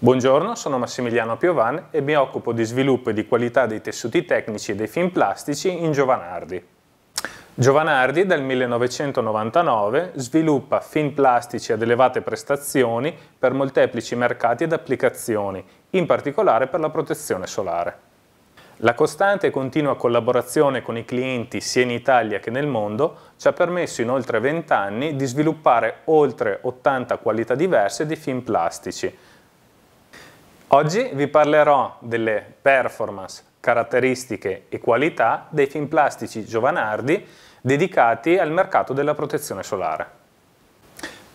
Buongiorno, sono Massimiliano Piovan e mi occupo di sviluppo e di qualità dei tessuti tecnici e dei film plastici in Giovanardi. Giovanardi dal 1999 sviluppa film plastici ad elevate prestazioni per molteplici mercati ed applicazioni, in particolare per la protezione solare. La costante e continua collaborazione con i clienti sia in Italia che nel mondo ci ha permesso in oltre 20 anni di sviluppare oltre 80 qualità diverse di film plastici. Oggi vi parlerò delle performance, caratteristiche e qualità dei film plastici Giovanardi dedicati al mercato della protezione solare.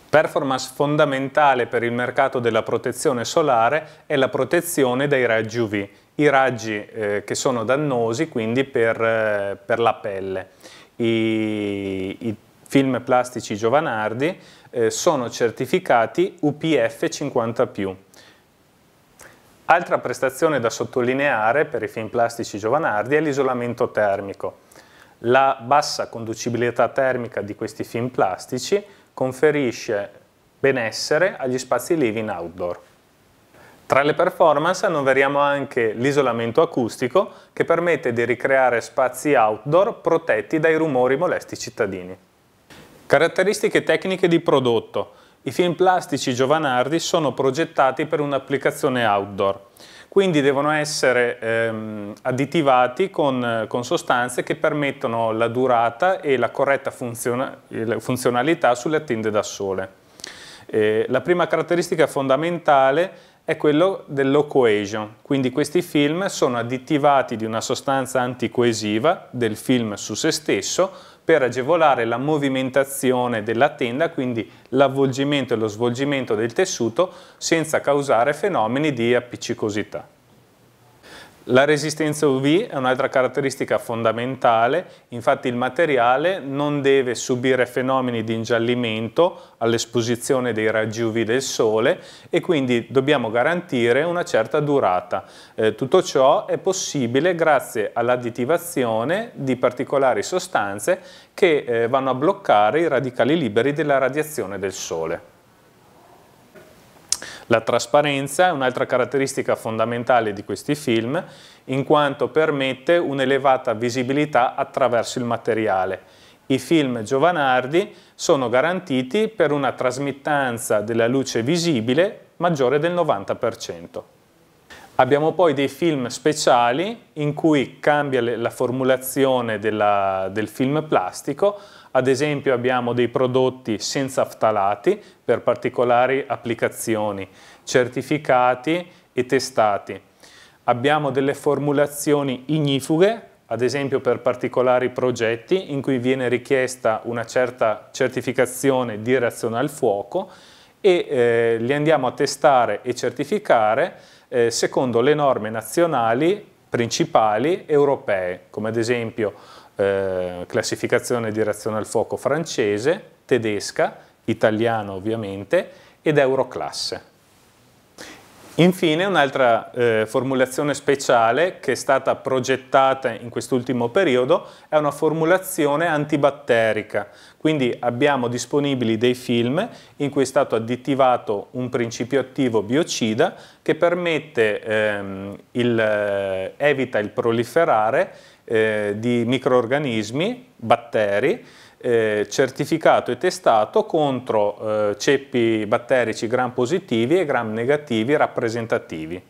Performance fondamentale per il mercato della protezione solare è la protezione dai raggi UV, i raggi eh, che sono dannosi quindi per, eh, per la pelle. I, I, film plastici Giovanardi eh, sono certificati UPF 50+. Altra prestazione da sottolineare per i film plastici Giovanardi è l'isolamento termico. La bassa conducibilità termica di questi film plastici conferisce benessere agli spazi living outdoor. Tra le performance annoveriamo anche l'isolamento acustico che permette di ricreare spazi outdoor protetti dai rumori molesti cittadini. Caratteristiche tecniche di prodotto. I film plastici Giovanardi sono progettati per un'applicazione outdoor quindi devono essere ehm, additivati con, con, sostanze che permettono la durata e la corretta funziona funzionalità sulle tende da sole. Eh, la prima caratteristica fondamentale è quello dellow cohesion, quindi questi film sono additivati di una sostanza anticoesiva del film su se stesso per agevolare la movimentazione della tenda, quindi l'avvolgimento e lo svolgimento del tessuto senza causare fenomeni di appiccicosità. La resistenza UV è un'altra caratteristica fondamentale, infatti il materiale non deve subire fenomeni di ingiallimento all'esposizione dei raggi UV del sole e quindi dobbiamo garantire una certa durata. Eh, tutto ciò è possibile grazie all'additivazione di particolari sostanze che eh, vanno a bloccare i radicali liberi della radiazione del sole. La trasparenza è un'altra caratteristica fondamentale di questi film, in quanto permette un'elevata visibilità attraverso il materiale. I film Giovanardi sono garantiti per una trasmittanza della luce visibile maggiore del 90%. Abbiamo poi dei film speciali in cui cambia la formulazione della, del film plastico ad esempio abbiamo dei prodotti senza ftalati per particolari applicazioni, certificati e testati. Abbiamo delle formulazioni ignifughe, ad esempio per particolari progetti in cui viene richiesta una certa certificazione di reazione al fuoco e eh, li andiamo a testare e certificare eh, secondo le norme nazionali principali europee, come ad esempio eh, classificazione di reazione al fuoco francese, tedesca, italiana ovviamente ed euroclasse. Infine un'altra eh, formulazione speciale che è stata progettata in quest'ultimo periodo è una formulazione antibatterica, quindi abbiamo disponibili dei film in cui è stato additivato un principio attivo biocida che permette, ehm, il, eh, evita il proliferare eh, di microorganismi, batteri, eh, certificato e testato contro eh, ceppi batterici gram positivi e gram negativi rappresentativi.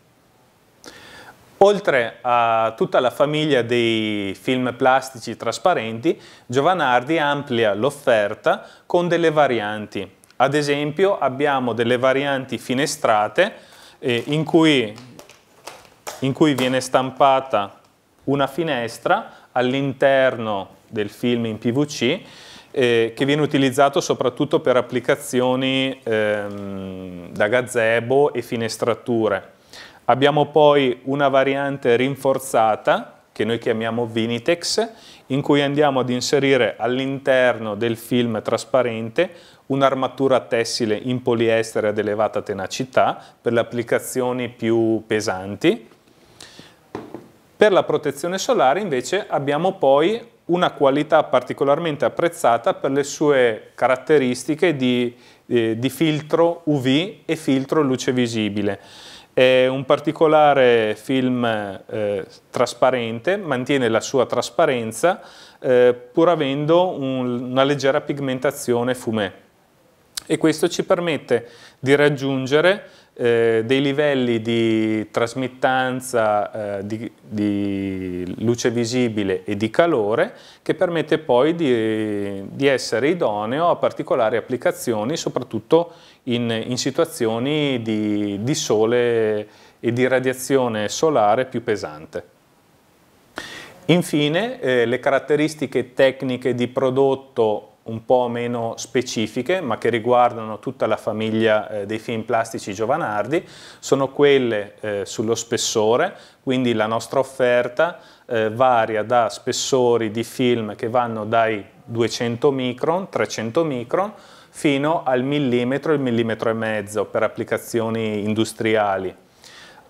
Oltre a tutta la famiglia dei film plastici trasparenti, Giovanardi amplia l'offerta con delle varianti. Ad esempio abbiamo delle varianti finestrate eh, in, cui, in cui viene stampata una finestra all'interno del film in PVC eh, che viene utilizzato soprattutto per applicazioni ehm, da gazebo e finestrature. Abbiamo poi una variante rinforzata che noi chiamiamo Vinitex in cui andiamo ad inserire all'interno del film trasparente un'armatura tessile in poliestere ad elevata tenacità per le applicazioni più pesanti per la protezione solare invece abbiamo poi una qualità particolarmente apprezzata per le sue caratteristiche di, eh, di filtro UV e filtro luce visibile. È un particolare film eh, trasparente, mantiene la sua trasparenza eh, pur avendo un, una leggera pigmentazione fumé e questo ci permette di raggiungere eh, dei livelli di trasmittanza eh, di, di, luce visibile e di calore che permette poi di, di essere idoneo a particolari applicazioni, soprattutto in, in situazioni di, di sole e di radiazione solare più pesante. Infine, eh, le caratteristiche tecniche di prodotto un po' meno specifiche, ma che riguardano tutta la famiglia eh, dei film plastici Giovanardi, sono quelle eh, sullo spessore, quindi la nostra offerta eh, varia da spessori di film che vanno dai 200 micron, 300 micron, fino al millimetro, il millimetro e mezzo per applicazioni industriali.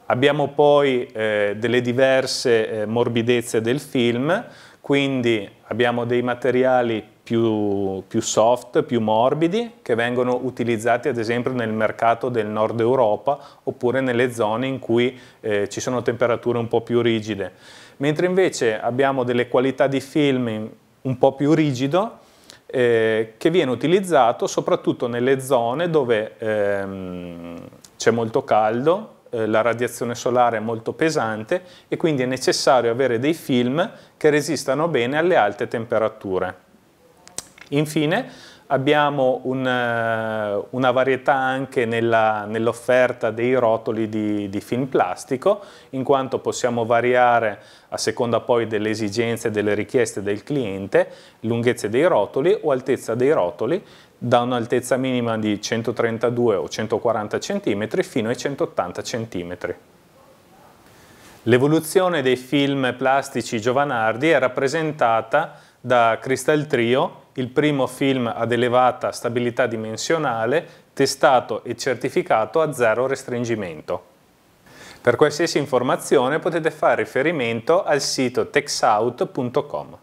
Abbiamo poi eh, delle diverse eh, morbidezze del film, quindi abbiamo dei materiali più, più, soft, più morbidi, che vengono utilizzati ad esempio nel mercato del nord Europa oppure nelle zone in cui eh, ci sono temperature un po' più rigide. Mentre invece abbiamo delle qualità di film un po' più rigido eh, che viene utilizzato soprattutto nelle zone dove ehm, c'è molto caldo, eh, la radiazione solare è molto pesante e quindi è necessario avere dei film che resistano bene alle alte temperature. Infine abbiamo un, eh, una varietà anche nell'offerta nell dei rotoli di, di film plastico, in quanto possiamo variare a seconda poi delle esigenze e delle richieste del cliente, lunghezze dei rotoli o altezza dei rotoli, da un'altezza minima di 132 o 140 cm fino ai 180 cm. L'evoluzione dei film plastici giovanardi è rappresentata da Crystal Trio, il primo film ad elevata stabilità dimensionale, testato e certificato a zero restringimento. Per qualsiasi informazione potete fare riferimento al sito texout.com.